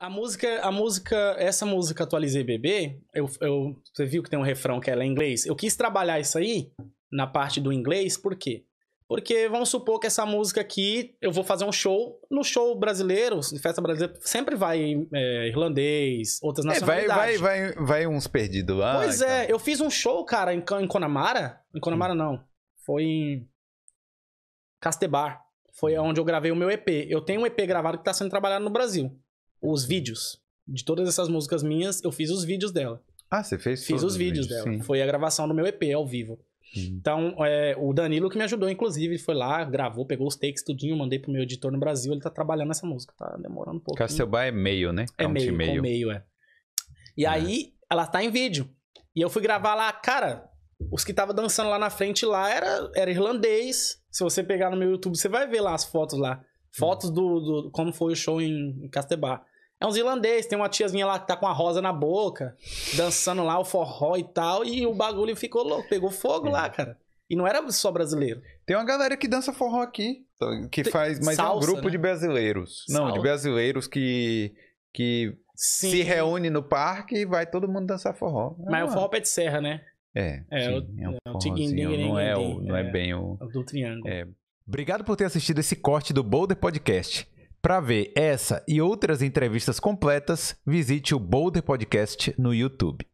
A música, a música, essa música Atualizei Bebê, eu, eu, você viu que tem um refrão que ela é em inglês. Eu quis trabalhar isso aí na parte do inglês, por quê? Porque vamos supor que essa música aqui, eu vou fazer um show, no show brasileiro, em festa brasileira, sempre vai é, irlandês, outras é, nacionalidades. Vai, vai, vai, vai uns perdidos lá. Pois é, tá. eu fiz um show, cara, em, em Conamara, em Conamara hum. não, foi em Castebar, foi onde eu gravei o meu EP. Eu tenho um EP gravado que tá sendo trabalhado no Brasil os vídeos. De todas essas músicas minhas, eu fiz os vídeos dela. Ah, você fez? Fiz os vídeos, vídeos dela. Sim. Foi a gravação do meu EP ao vivo. Hum. Então, é, o Danilo que me ajudou, inclusive, foi lá, gravou, pegou os takes, tudinho, mandei pro meu editor no Brasil, ele tá trabalhando essa música, tá demorando um é pouco. Castelbar é meio, né? É, é meio, meio. meio, é. E ah. aí, ela tá em vídeo. E eu fui gravar lá, cara, os que tava dançando lá na frente lá era, era irlandês. Se você pegar no meu YouTube, você vai ver lá as fotos lá. Hum. Fotos hum. do, do como foi o show em, em Castebar. É uns irlandês, tem uma tiazinha lá que tá com a rosa na boca, dançando lá o forró e tal, e o bagulho ficou louco, pegou fogo é. lá, cara. E não era só brasileiro. Tem uma galera que dança forró aqui, tá, que faz, mas salsa, é um grupo né? de brasileiros. Salsa. Não, de brasileiros que que Sim. se reúne no parque e vai todo mundo dançar forró. mas é o ah. forró pé de serra, né? É. É, sim, o, é um é, forrozinho, não é o, não é, é bem o, o do triângulo. É. Obrigado por ter assistido esse corte do Boulder Podcast. Para ver essa e outras entrevistas completas, visite o Boulder Podcast no YouTube.